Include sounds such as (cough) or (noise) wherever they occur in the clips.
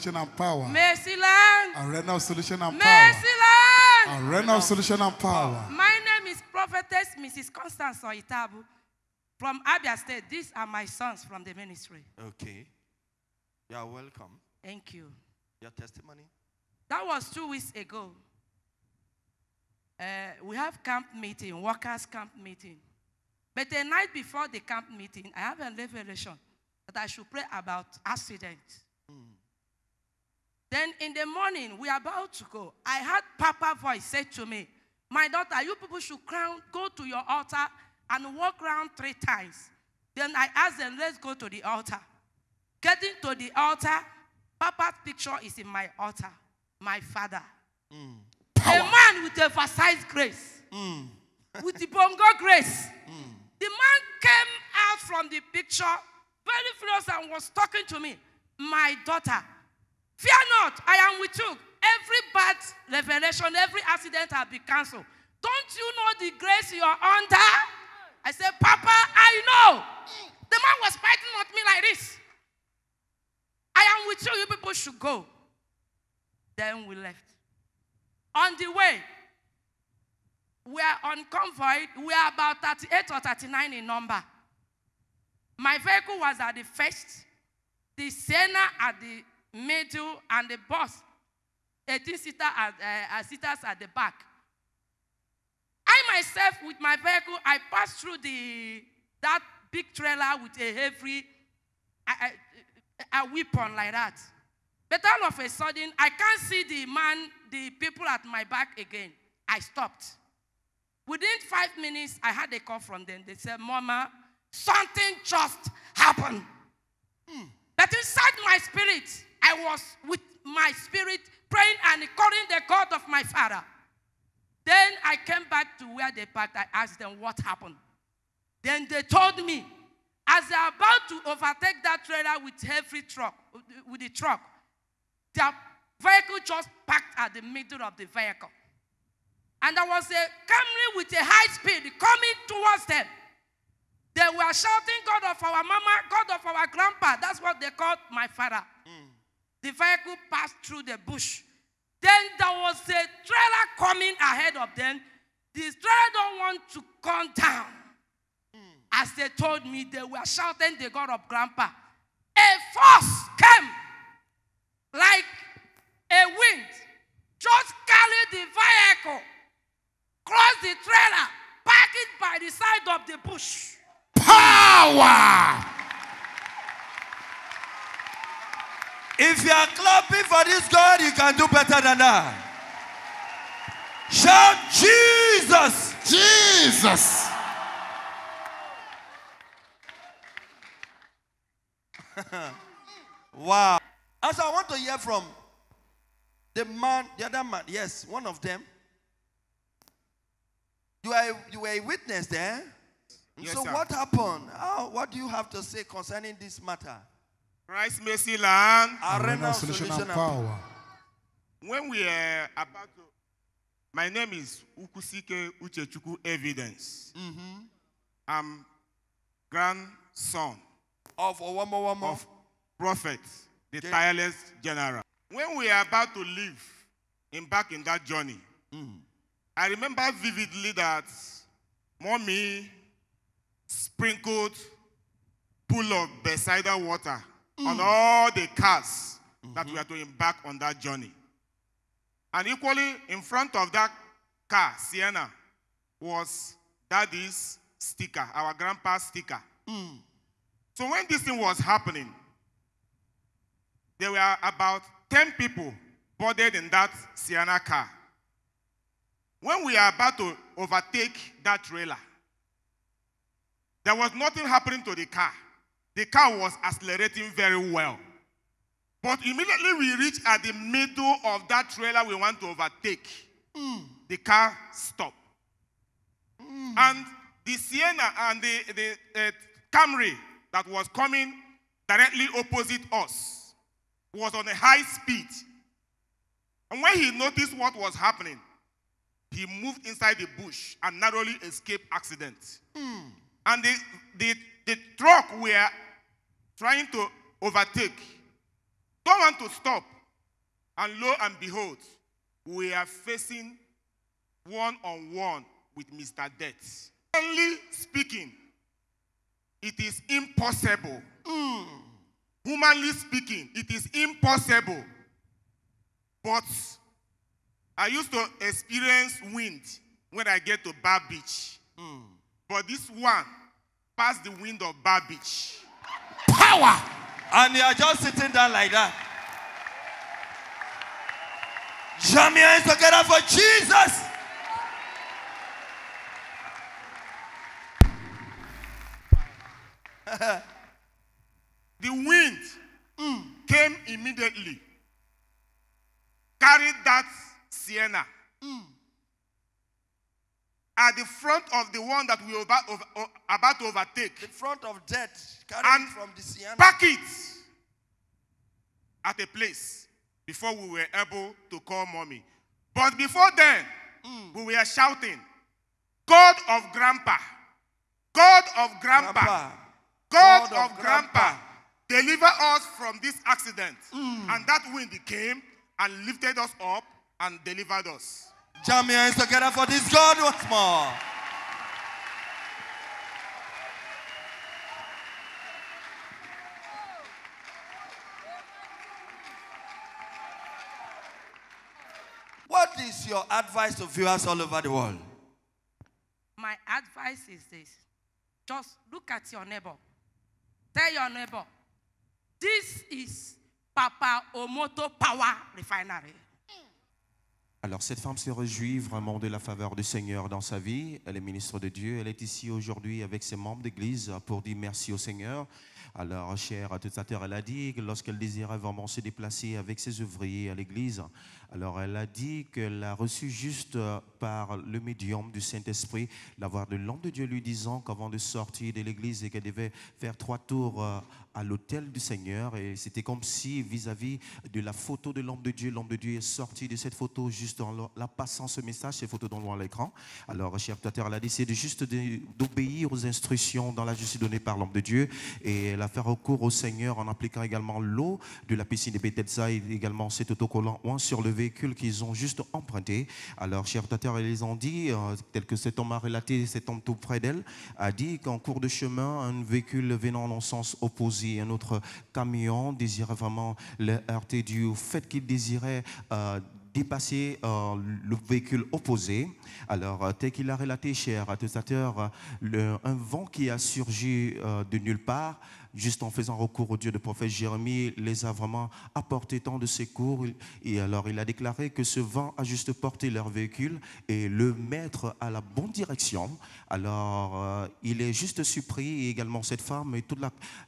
solution and power. Mercy land. Arena of solution and Mercy power. Mercy land. of solution and power. My name is Prophetess Mrs. Constance Oitabu from Abia State. These are my sons from the ministry. Okay. You are welcome. Thank you. Your testimony? That was two weeks ago. Uh, we have camp meeting, workers' camp meeting. But the night before the camp meeting, I have a revelation that I should pray about accidents. Then in the morning, we are about to go. I heard Papa voice say to me, My daughter, you people should crown, go to your altar and walk around three times. Then I asked them, Let's go to the altar. Getting to the altar, Papa's picture is in my altar, my father. Mm. A man with emphasized grace, mm. (laughs) with the bongo grace. Mm. The man came out from the picture very furious and was talking to me, My daughter. Fear not, I am with you. Every bad revelation, every accident has been cancelled. Don't you know the grace you are under? I said, Papa, I know. The man was fighting at me like this. I am with you. You people should go. Then we left. On the way, we are on convoy. We are about 38 or 39 in number. My vehicle was at the first, the Senna at the middle, and the boss, 18 seater as, uh, eh, seaters at the back. I myself, with my vehicle, I passed through the that big trailer with a heavy a, a, a weapon like that. But all of a sudden, I can't see the man, the people at my back again. I stopped. Within five minutes, I had a call from them. They said, Mama, something just happened. Mm. But inside my spirit, I was with my spirit praying and calling the God of my father. Then I came back to where they parked. I asked them what happened. Then they told me, as they are about to overtake that trailer with heavy truck, with the truck, their vehicle just parked at the middle of the vehicle. And there was a Camry with a high speed coming towards them. They were shouting, God of our mama, God of our grandpa. That's what they called my father. The vehicle passed through the bush. Then there was a trailer coming ahead of them. The trailer don't want to come down. Mm. As they told me, they were shouting the God of Grandpa. A force came like a wind, just carried the vehicle, crossed the trailer, parked by the side of the bush. Power! If you are clapping for this God, you can do better than that. Shout Jesus! Jesus! (laughs) wow. As I want to hear from the man, the other man, yes, one of them. You are you were a witness there. Yes, so sir. what happened? what do you have to say concerning this matter? Christ Mercy Land. Arena, Arena of Power. When we are about to, my name is Ukusike Uchechuku Evidence. Mm -hmm. I'm grandson of Owamo Wamo. of Prophet, the Gen tireless general. When we are about to leave, embark in that journey, mm. I remember vividly that mommy sprinkled pool of Bethsaida water mm. on all the cars mm-hmm. that we are to embark on that journey. And equally, in front of that car, Sienna, was daddy's sticker, our grandpa's sticker. Mm. So when this thing was happening, there were about 10 people boarded in that Sienna car. When we are about to overtake that trailer, there was nothing happening to the car. The car was accelerating very well. But immediately we reached at the middle of that trailer we want to overtake. Mm. The car stopped. Mm. And the Sienna and the, the uh, Camry that was coming directly opposite us was on a high speed. And when he noticed what was happening, he moved inside the bush and narrowly escaped accident. Mm. And the, the, the truck were trying to overtake, don't want to stop. And lo and behold, we are facing one on one with Mr. Death. Only speaking, it is impossible. Mm. Humanly speaking, it is impossible. But I used to experience wind when I get to Bar Beach. Mm. But this one passed the wind of Bar Beach power. And you are just sitting down like that. Jam your hands together for Jesus. (laughs) the wind mm. came immediately, carried that sienna. Mm at the front of the one that we are about, over, about to overtake. The front of death, carried from the Siena. Pack it at a place before we were able to call mommy. But before then, mm. we were shouting, God of grandpa, God of grandpa, grandpa. God, God, of, of grandpa. grandpa, deliver us from this accident. Mm. And that wind came and lifted us up and delivered us. Jam your hands together for this God once more. What is your advice to viewers all over the world? My advice is this just look at your neighbor. Tell your neighbor, this is Papa Omoto Power Refinery. Alors cette femme se réjouit vraiment de la faveur du Seigneur dans sa vie. Elle est ministre de Dieu. Elle est ici aujourd'hui avec ses membres d'église pour dire merci au Seigneur. Alors, chère tuteur, elle a dit que lorsqu'elle désirait vraiment se déplacer avec ses ouvriers à l'église, alors elle a dit qu'elle a reçu juste euh, par le médium du Saint-Esprit l'avoir de l'homme de Dieu lui disant qu'avant de sortir de l'église et qu'elle devait faire trois tours euh, à l'autel du Seigneur. Et c'était comme si, vis-à-vis de la photo de l'homme de Dieu, l'homme de Dieu est sorti de cette photo juste en la passant ce message, ces photos à l'écran. Alors, chère tuteur, elle a décidé juste d'obéir aux instructions dans la justice donnée par l'homme de Dieu. Et elle a fait recours au Seigneur en appliquant également l'eau de la piscine de Bethesda et également cet autocollant sur le véhicule qu'ils ont juste emprunté. Alors, chers docteurs, ils ont dit, euh, tel que cet homme a relaté, cet homme tout près d'elle, a dit qu'en cours de chemin, un véhicule venant dans le sens opposé, un autre camion désirait vraiment le heurter du fait qu'il désirait euh, dépasser euh, le véhicule opposé. Alors, tel qu'il a relaté, cher attestateur, un vent qui a surgi de nulle part juste en faisant recours au Dieu. de prophète Jérémie les a vraiment apporté tant de secours. Et alors il a déclaré que ce vent a juste porté leur véhicule et le mettre à la bonne direction. Alors euh, il est juste surpris également cette femme et tous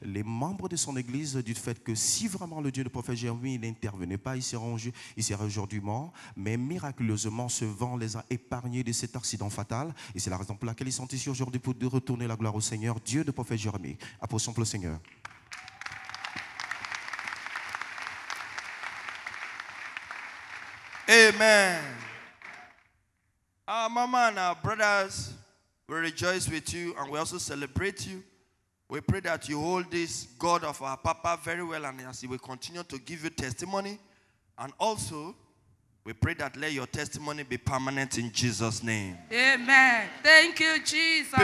les membres de son église du fait que si vraiment le Dieu de prophète Jérémie n'intervenait pas, il seraient, aujourd'hui morts. Mais miraculeusement, ce vent les a épargnés de cet accident fatal. Et c'est la raison pour laquelle ils sont ici aujourd'hui pour retourner la gloire au Seigneur, Dieu de prophète Jérémie. pour le Seigneur. Amen. Our mama and our brothers will rejoice with you and we also celebrate you. We pray that you hold this God of our Papa very well and as He will continue to give you testimony. And also, we pray that let your testimony be permanent in Jesus' name. Amen. Thank you, Jesus.